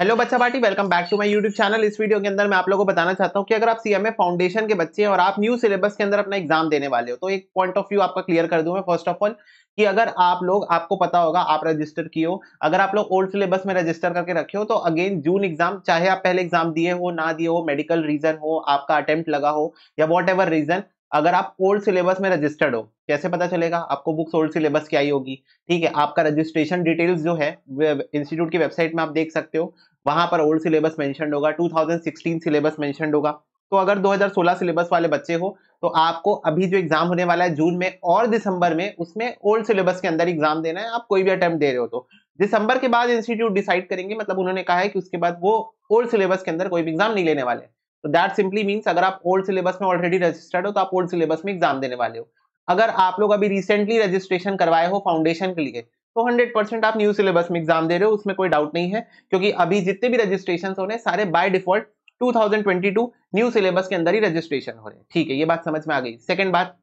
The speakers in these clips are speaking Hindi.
हेलो बच्चा party welcome back to my YouTube channel इस वीडियो के अंदर मैं आप लोगों को बताना चाहता हूं कि अगर आप सीएमए फाउंडेशन के बच्चे हैं और आप न्यू सिलेबस के अंदर अपना एग्जाम देने वाले हो तो एक पॉइंट ऑफ व्यू आपका क्लियर कर दूं मैं फर्स्ट ऑफ ऑल कि अगर आप लोग आपको पता होगा आप रजिस्टर किए हो अगर आप लोग ओल्ड सिलेबस में रजिस्टर करके रखे हो तो अगेन जून एग्जाम चाहे आप पहले एग्जाम दिए हो ना दिए हो मेडिकल रीजन हो आपका अटेम्प्ट लगा हो या वॉट रीजन अगर आप ओल्ड सिलेबस में रजिस्टर्ड हो कैसे पता चलेगा आपको बुक्स ओल्ड सिलेबस की आई होगी ठीक है आपका रजिस्ट्रेशन डिटेल्स जो है इंस्टीट्यूट की वेबसाइट में आप देख सकते हो वहां पर ओल्ड सिलेबस मेंशन होगा 2016 सिलेबस मेंशन होगा तो अगर 2016 सिलेबस वाले बच्चे हो तो आपको अभी जो एग्जाम होने वाला है जून में और दिसंबर में उसमें ओल्ड सिलेबस के अंदर एग्जाम देना है आप कोई भी अटेम्प्ट दे रहे हो तो दिसंबर के बाद इंस्टीट्यूट डिसाइड करेंगे मतलब उन्होंने कहा है कि उसके बाद वो ओल्ड सिलेबस के अंदर कोई भी एग्जाम नहीं लेने वाले तो दैट सिंपली मीन्स अगर आप ओल्ड सिलेबस में ऑलरेडी रजिस्टर्ड हो तो आप ओल्ड सिलेबस में एग्जाम देने वाले हो अगर आप लोग अभी रिसेंटली रजिस्ट्रेशन करवाए हो फाउंडेशन के लिए तो 100 परसेंट आप न्यू सिलेबस में एग्जाम दे रहे हो उसमें कोई डाउट नहीं है क्योंकि अभी जितने भी रजिस्ट्रेशन हो रहे हैं सारे बाय डिफॉल्ट 2022 न्यू सिलेबस के अंदर ही रजिस्ट्रेशन हो रहे हैं ठीक है ये बात समझ में आ गई सेकंड बात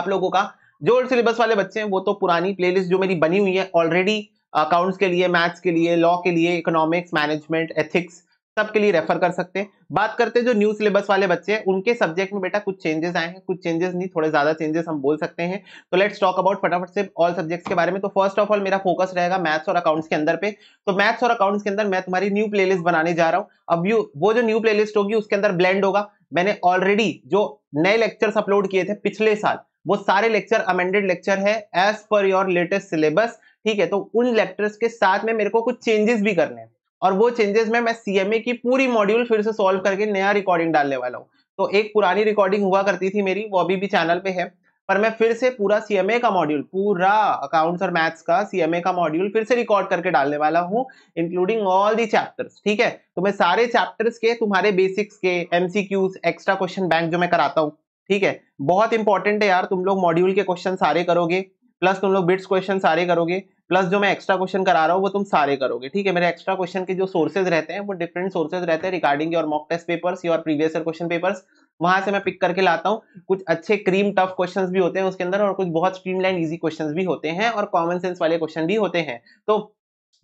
आप लोगों का जो ओल्ड सिलेबस वाले बच्चे हैं वो तो पुरानी प्लेलिस्ट जो मेरी बनी हुई है ऑलरेडी अकाउंट्स के लिए मैथ्स के लिए लॉ के लिए इकोनॉमिक्स मैनेजमेंट एथिक्स सबके लिए रेफर कर सकते हैं बात करते हैं जो न्यू सिलेबस वाले बच्चे हैं उनके सब्जेक्ट में बेटा कुछ चेंजेस आए हैं कुछ चेंजेस नहीं थोड़े ज्यादा चेंजेस हम बोल सकते हैं तो लेट्स टॉक अबाउट फटाफट से ऑल सब्जेक्ट्स के बारे में तो फर्स्ट ऑफ ऑल मेरा फोकस रहेगा मैथ्स और अकाउंट्स के अंदर पे तो मैथ्स और अकाउंट्स के अंदर मैं तुम्हारी न्यू प्ले बनाने जा रहा हूँ अब यू वो जो न्यू प्ले होगी उसके अंदर ब्लेंड होगा मैंने ऑलरेडी जो नए लेक्चर्स अपलोड किए थे पिछले साल वो सारे लेक्चर अमेंडेड लेक्चर है as per your latest syllabus ठीक है तो उन लेक्चर्स के साथ में मेरे को कुछ चेंजेस भी करने हैं और वो चेंजेस में मैं सीएमए की पूरी मॉड्यूल फिर से सॉल्व करके नया रिकॉर्डिंग डालने वाला हूँ तो एक पुरानी रिकॉर्डिंग हुआ करती थी मेरी वो अभी भी चैनल पे है पर मैं फिर से पूरा सीएमए का मॉड्यूल पूरा अकाउंट्स और मैथ्स का सीएमए का मॉड्यूल फिर से रिकॉर्ड करके डालने वाला हूँ इंक्लूडिंग ऑल दी चैप्टर्स ठीक है तो मैं सारे चैप्टर्स के तुम्हारे बेसिक्स के एमसीक्यूज एक्स्ट्रा क्वेश्चन बैंक जो मैं कराता हूँ ठीक है बहुत इंपॉर्टेंट है यार तुम लोग मॉड्यूल के क्वेश्चन सारे करोगे प्लस तुम लोग बिट्स क्वेश्चन सारे करोगे प्लस जो मैं एक्स्ट्रा क्वेश्चन करा रहा हूँ वो तुम सारे करोगे ठीक है मेरे एक्स्ट्रा क्वेश्चन के जो सोर्सेज रहते हैं वो डिफरेंट सोर्सेज रहते हैं regarding your mock test papers your previous year question papers वहां से मैं पिक करके लाता हूँ कुछ अच्छे क्रीम टफ क्वेश्चन भी होते हैं उसके अंदर और कुछ बहुत स्ट्रीमलाइन इजी क्वेश्चन भी होते हैं और कॉमन सेंस वाले क्वेश्चन भी होते हैं तो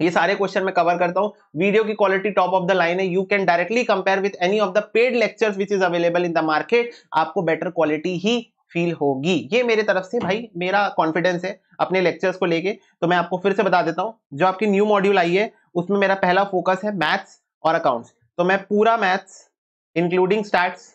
ये सारे क्वेश्चन मैं कवर करता हूँ वीडियो की quality top of the line है you can directly compare with any of the paid lectures which is available in the market आपको बेटर क्वालिटी ही फील होगी ये मेरे तरफ से भाई मेरा कॉन्फिडेंस है अपने लेक्चर्स को लेके तो मैं आपको फिर से बता देता हूँ जो आपकी न्यू मॉड्यूल आई है उसमें मेरा पहला फोकस है मैथ्स और अकाउंट्स तो मैं पूरा मैथ्स इंक्लूडिंग स्टैट्स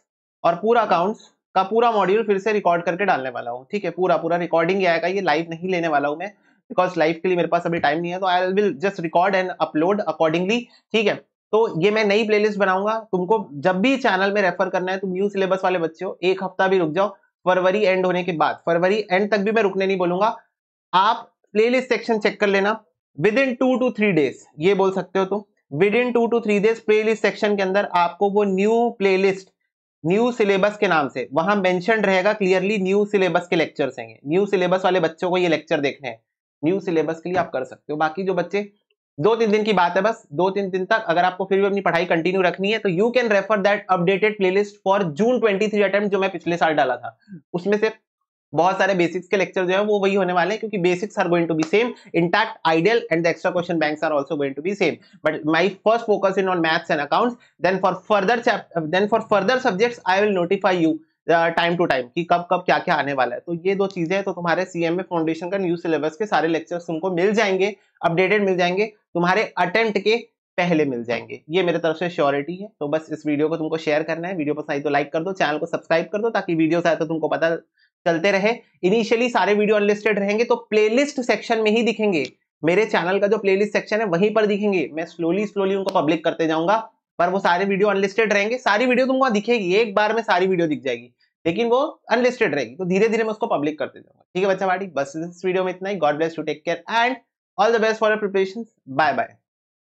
और पूरा अकाउंट्स का पूरा मॉड्यूल फिर से रिकॉर्ड करके डालने वाला हूँ ठीक है पूरा पूरा रिकॉर्डिंग ही आएगा ये लाइव नहीं लेने वाला हूँ मैं बिकॉज लाइव के लिए मेरे पास अभी टाइम नहीं है तो I will just record and upload accordingly ठीक है तो ये मैं नई प्लेलिस्ट बनाऊंगा तुमको जब भी चैनल में रेफर करना है तुम न्यू सिलेबस वाले बच्चे हो एक हफ्ता भी रुक जाओ फरवरी एंड होने के बाद फरवरी एंड तक भी मैं रुकने नहीं बोलूंगा आप प्लेलिस्ट सेक्शन चेक कर लेना within two to three days ये बोल सकते हो तुम within two to three days playlist section के अंदर आपको वो न्यू प्लेलिस्ट न्यू सिलेबस के नाम से वहां मेंशन रहेगा क्लियरली न्यू सिलेबस के लेक्चर्स हैं न्यू सिलेबस वाले बच्चों को ये लेक्चर देखने हैं न्यू सिलेबस के लिए आप कर सकते हो बाकी जो बच्चे दो तीन दिन की बात है बस दो तीन दिन तक अगर आपको फिर भी अपनी पढ़ाई कंटिन्यू रखनी है तो you can refer that updated playlist for June 23 attempt जो मैं पिछले साल डाला था उसमें से बहुत सारे बेसिक्स के लेक्चर जो है वो वही होने वाले हैं क्योंकि basics are going to be same intact ideal and the extra question banks are also going to be same but my first focus in on maths and accounts then for further chapter then for further subjects I will notify you time to time कि कब कब क्या क्या आने वाला है तो ये दो चीजें हैं तो तुम्हारे सीएमए फाउंडेशन का न्यू सिलेबस के सारे लेक्चर्स तुमको मिल जाएंगे अपडेटेड मिल जाएंगे तुम्हारे अटेम्प्ट के पहले मिल जाएंगे ये मेरे तरफ से श्योरिटी है तो बस इस वीडियो को तुमको शेयर करना है वीडियो पसंद आई तो लाइक कर दो चैनल को सब्सक्राइब कर दो ताकि वीडियोस आए तो तुमको पता चलते रहे इनिशियली सारे वीडियो अनलिस्टेड रहेंगे तो प्लेलिस्ट सेक्शन में ही दिखेंगे मेरे चैनल का जो प्लेलिस्ट सेक्शन है वहीं पर दिखेंगे मैं स्लोली स्लोली उनको पब्लिक करते जाऊंगा पर वो सारे वीडियो अनलिस्टेड रहेंगे सारी वीडियो तुमको दिखेगी एक बार में सारी वीडियो दिख जाएगी लेकिन वो अनलिस्टेड रहेगी तो धीरे धीरे मैं उसको पब्लिक करते जाऊंगा ठीक है बच्चा बाटी बस इस वीडियो में इतना ही god bless to take care and All the best for your preparations. Bye bye.